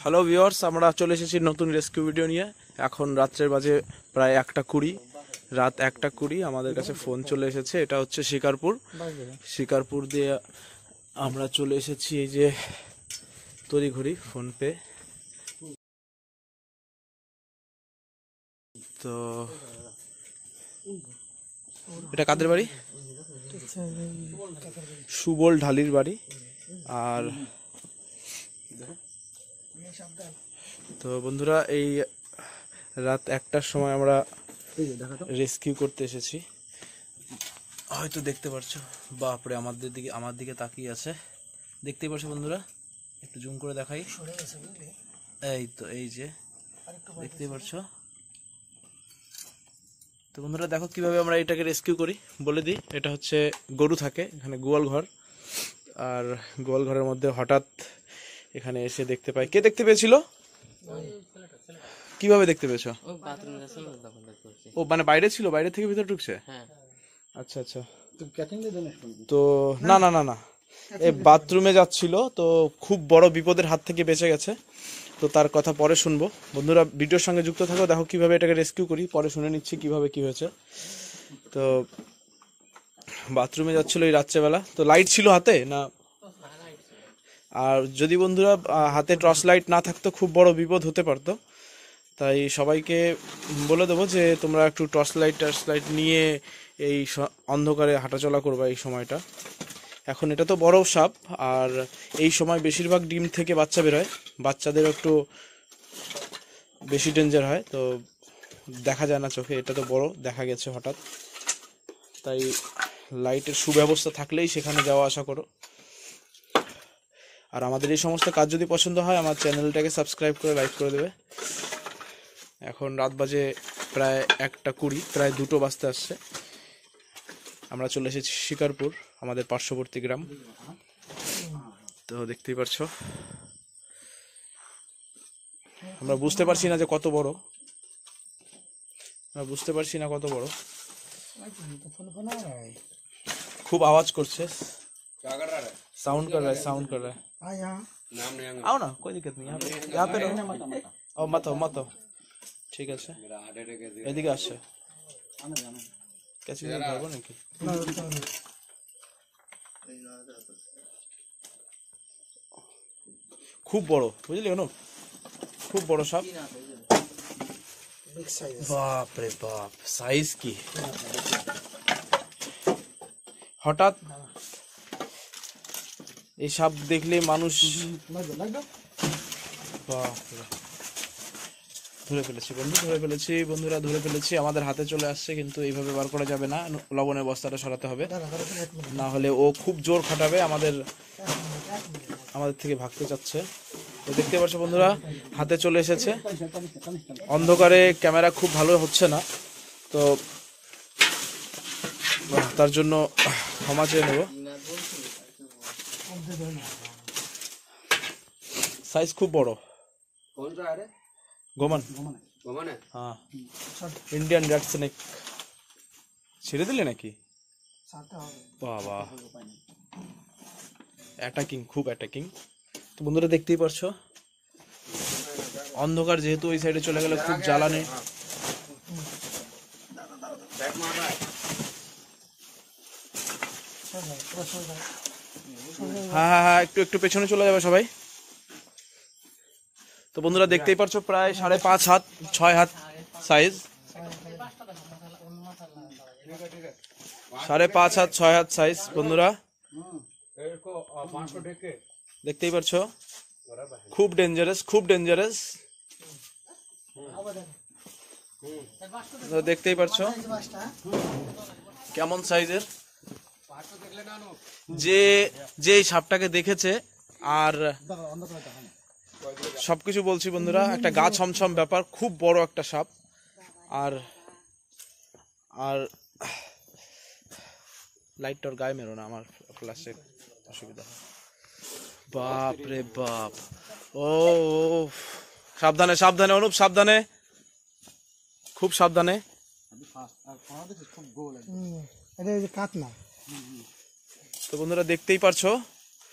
Hello viewers আমরা চলে এসেছি নতুন রেস্কিউ ভিডিও নিয়ে এখন রাত্রের বাজে প্রায় একটা কুড়ি রাত একটা কুড়ি আমাদের কাছে ফোন চলে এসেছে এটা হচ্ছে শিকারপুর শিকারপুর দিয়ে আমরা চলে এসেছি এই যে তড়িঘড়ি ফোনপে তো এটা কাদের বাড়ি সুবল ঢালির বাড়ি আর তো বন্ধুরা এই রাত একটার সময় আমরা রেস্কিউ করতে এসেছি হয়তো দেখতে পারছো বাপরে আমাদের দিকে আমার দিকে তাকিয়ে আছে দেখতে পারছো বন্ধুরা একটু জুম করে দেখাই এই তো এই যে দেখতে পারছো তো বন্ধুরা দেখো কিভাবে আমরা এটাকে রেস্কিউ করি বলে দিই এটা হচ্ছে গরু থাকে এখানে গোয়াল ঘর আর গোয়াল ঘরের মধ্যে হঠাৎ এখানে এসে দেখতে পাই কে দেখতে পেয়েছিল কিভাবে দেখতে পেয়েছ ও মানে বাইরে ছিল বাইরে থেকে ভিতরে ঢুকছে হ্যাঁ। আচ্ছা আচ্ছা তো না না না না এ বাথরুমে যাচ্ছিল তো খুব বড় বিপদের হাত থেকে বেঁচে গেছে তো তার কথা পরে শুনবো বন্ধুরা ভিডিওর সঙ্গে যুক্ত থাকো দেখো কিভাবে এটাকে রেস্কিউ করি পরে শুনে নিচ্ছি কিভাবে কি হয়েছে তো বাথরুমে যাচ্ছিল এই রাত্রেবেলা তো লাইট ছিল হাতে না আর যদি বন্ধুরা হাতে টর্চ লাইট না থাকতো খুব বড় বিপদ হতে পারতো তাই সবাইকে বলে দেবো যে তোমরা একটু টর্চ লাইট টর্চ লাইট নিয়ে এই অন্ধকারে হাঁটাচলা করবা এই সময়টা এখন এটা তো বড় সাপ আর এই সময় বেশিরভাগ ডিম থেকে বাচ্চা বেরোয় বাচ্চাদের একটু বেশি ডেঞ্জার হয় তো দেখা যায় না চোখে এটা তো বড় দেখা গেছে হঠাৎ তাই লাইটের সুব্যবস্থা থাকলেই সেখানে যাওয়া আসা করো আর আমাদের এই সমস্ত কাজ যদি পছন্দ হয় আমার চ্যানেলটাকে সাবস্ক্রাইব করে লাইক করে দেবে এখন রাত বাজে প্রায় একটা কুড়ি প্রায় দুটো বাজতে আসছে আমরা চলে এসেছি শিকারপুর আমাদের পার্শ্ববর্তী গ্রাম তো দেখতেই পারছ আমরা বুঝতে পারছি না যে কত বড় আমরা বুঝতে পারছি না কত বড় খুব আওয়াজ করছে साउंड कर रहा है साउंड कर रहा है आओ ना कोई दिक्कत नहीं यहाँ पे यहाँ पे मत हो मत हो ঠিক আছে এদিকে আসছে ক্যাচিং ধরবো নাকি খুব বড় বুঝলি অনুপ খুব বড় সাপ বাপ রে বাপ সাইজ কি হঠাৎ এই সাপ দেখলে মানুষ ধরে ফেলেছি বন্ধু ধরে ফেলেছি বন্ধুরা ধরে ফেলেছি আমাদের হাতে চলে আসছে কিন্তু এইভাবে বার করা যাবে না লবণের বস্তাটা সরাতে হবে না হলে ও খুব জোর খাটাবে আমাদের আমাদের থেকে ভাগতে চাচ্ছে তো দেখতে পাচ্ছ বন্ধুরা হাতে চলে এসেছে অন্ধকারে ক্যামেরা খুব ভালো হচ্ছে না তো তার জন্য ক্ষমা চেয়ে নেবো সাইজ খুব বড় কোন যা রে গোমন গোমনে গোমনে হ্যাঁ ইন্ডিয়ান ড্যাক্সনেক ছেড়ে দিলে নাকি সাতটা ওয়া ওয়া অ্যাটাকিং খুব অ্যাটাকিং তো বন্ধুরা দেখতেই পাচ্ছ অন্ধকার যেহেতু ওই সাইডে চলে গেল খুব জ্বালা নে ব্যাক মারবা হ্যাঁ হ্যাঁ হ্যাঁ একটু একটু পেছনে চলে যাবে সবাই তো বন্ধুরা দেখতেই পারছো প্রায় সাড়ে পাঁচ হাত ছয় হাত সাইজ সাড়ে পাঁচ হাত ছয় হাত সাইজ বন্ধুরা দেখতেই পারছো খুব ডেঞ্জারাস খুব ডেঞ্জারাস দেখতেই পারছো কেমন সাইজের আচ্ছা, যে যে সাপটাকে দেখেছে আর সবকিছু বলছি বন্ধুরা একটা গা ছমছম ব্যাপার খুব বড় একটা সাপ আর আর লাইটটার গায়ে মেরো না আমার ক্লাসে অসুবিধা হয় বাপ রে বাপ ও সাবধানে সাবধানে অনুপ সাবধানে খুব সাবধানে কাত না তো বন্ধুরা দেখতেই পারছো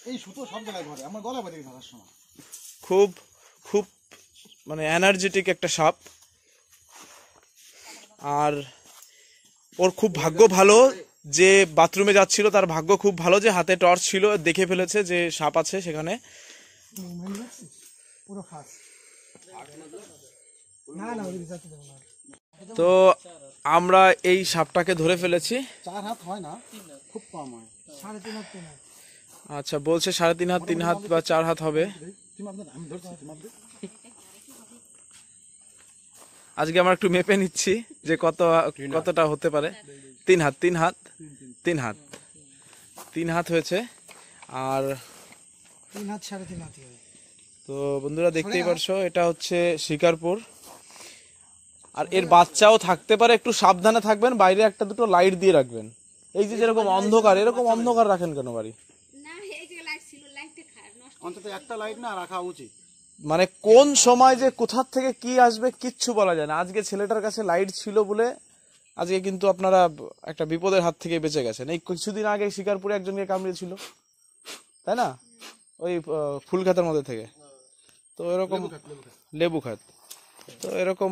এই সুতো সব জায়গায় ঘরে আমার গলা বেঁধে ধরার সময় খুব খুব মানে এনার্জেটিক একটা সাপ আর ওর খুব ভাগ্য ভালো যে বাথরুমে যাচ্ছিল তার ভাগ্য খুব ভালো যে হাতে টর্চ ছিল দেখে ফেলেছে যে সাপ আছে সেখানে পুরো না না তো আমরা এই সাপটাকে ধরে ফেলেছি চার হাত হয় না খুব কম হয় সাড়ে তিন হাত আচ্ছা বলছে সাড়ে তিন হাত তিন হাত বা চার হাত হবে আজকে আমরা একটু মেপে নিচ্ছি যে কত কতটা হতে পারে তিন হাত তিন হাত তিন হাত তিন হাত হয়েছে আর তিন হাত সাড়ে তিন হাত তো বন্ধুরা দেখতেই পারছো এটা হচ্ছে শিকারপুর আর এর বাচ্চাও থাকতে পারে একটু সাবধানে থাকবেন বাইরে একটা দুটো লাইট দিয়ে রাখবেন এই যে যেরকম অন্ধকার এরকম অন্ধকার রাখেন কেন বাড়ি অন্তত একটা লাইট না রাখা উচিত মানে কোন সময় যে কোথার থেকে কি আসবে কিচ্ছু বলা যায় না আজকে ছেলেটার কাছে লাইট ছিল বলে আজকে কিন্তু আপনারা একটা বিপদের হাত থেকে বেঁচে গেছেন এই কিছুদিন আগে শিকারপুরে একজনকে কামড়িয়েছিল তাই না ওই ফুল খাতের মধ্যে থেকে তো এরকম লেবু খাত তো এরকম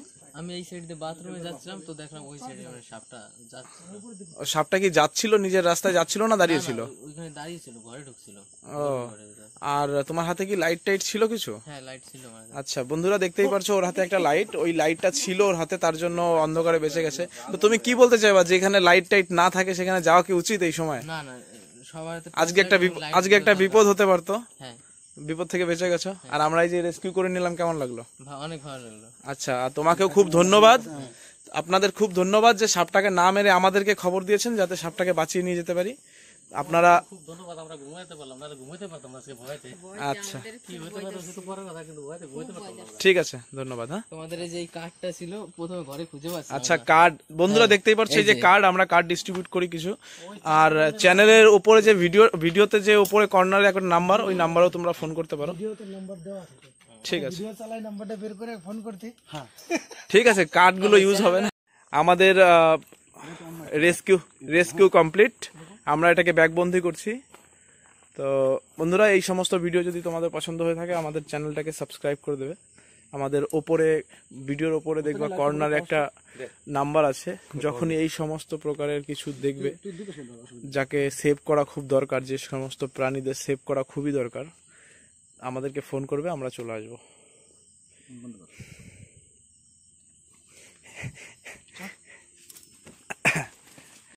আমি এই বাথরুমে যাচ্ছিলাম তো দেখলাম ওই সাইডে মানে সাপটা সাপটা কি যাচ্ছিল নিজের রাস্তায় যাচ্ছিল না দাঁড়িয়ে ছিল দাঁড়িয়ে ছিল ঘরে ঢুকছিল আর তোমার হাতে কি লাইট টাইট ছিল কিছু হ্যাঁ লাইট ছিল আচ্ছা বন্ধুরা দেখতেই পারছো ওর হাতে একটা লাইট ওই লাইটটা ছিল ওর হাতে তার জন্য অন্ধকারে বেঁচে গেছে তো তুমি কি বলতে চাইবা যেখানে লাইট টাইট না থাকে সেখানে যাওয়া কি উচিত এই সময় না না সবার আজকে একটা আজকে একটা বিপদ হতে পারতো হ্যাঁ বিপদ থেকে বেঁচে গেছো আর হ্যাঁ। আমরা এই যে রেস্কিউ করে নিলাম কেমন লাগলো অনেক ভালো লাগলো আচ্ছা তোমাকেও খুব ধন্যবাদ আপনাদের খুব ধন্যবাদ যে সাপটাকে না মেরে আমাদেরকে খবর দিয়েছেন যাতে সাপটাকে বাঁচিয়ে নিয়ে যেতে পারি আপনারা খুব ধন্যবাদ আমরা ঘুমাইতে পারলাম না ঘুমাইতে পারতাম আজকে ভয়তে আচ্ছা কি হইতে সেটা পরের কথা কিন্তু ভয়তে ঘুমাইতে পারতাম ঠিক আছে ধন্যবাদ হ্যাঁ তোমাদের এই যে কার্ডটা ছিল প্রথমে ঘরে খুঁজে পাচ্ছি আচ্ছা কার্ড বন্ধুরা হ্যাঁ, দেখতেই পাচ্ছ যে কার্ড আমরা কার্ড ডিস্ট্রিবিউট করি কিছু আর চ্যানেলের উপরে যে ভিডিও ভিডিওতে যে উপরে কর্নারে একটা নাম্বার ওই নাম্বারেও তোমরা ফোন করতে পারো ভিডিওতে নাম্বার দেওয়া আছে ঠিক আছে ভিডিও চালাই নাম্বারটা বের করে ফোন করতে হ্যাঁ ঠিক আছে কার্ডগুলো ইউজ আচ্ছা। হবে না আমাদের রেস্কিউ রেস্কিউ কমপ্লিট আমরা এটাকে ব্যাকবন্দি করছি তো বন্ধুরা এই সমস্ত ভিডিও যদি তোমাদের পছন্দ হয়ে থাকে আমাদের চ্যানেলটাকে সাবস্ক্রাইব করে দেবে আমাদের ওপরে ভিডিওর ওপরে দেখবা কর্নার একটা নাম্বার আছে যখনই এই সমস্ত প্রকারের কিছু দেখবে যাকে সেভ করা খুব দরকার যে সমস্ত প্রাণীদের সেভ করা খুবই দরকার আমাদেরকে ফোন করবে আমরা চলে আসবো